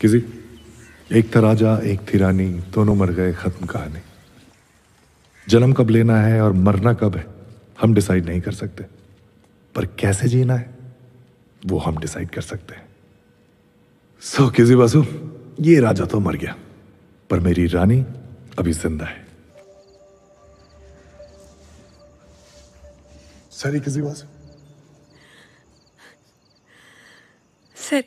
किसी एक था राजा एक थी रानी दोनों मर गए खत्म कहानी जन्म कब लेना है और मरना कब है हम डिसाइड नहीं कर सकते पर कैसे जीना है वो हम डिसाइड कर सकते हैं सो किसी बासु ये राजा तो मर गया पर मेरी रानी अभी जिंदा है सर किसी बासु सर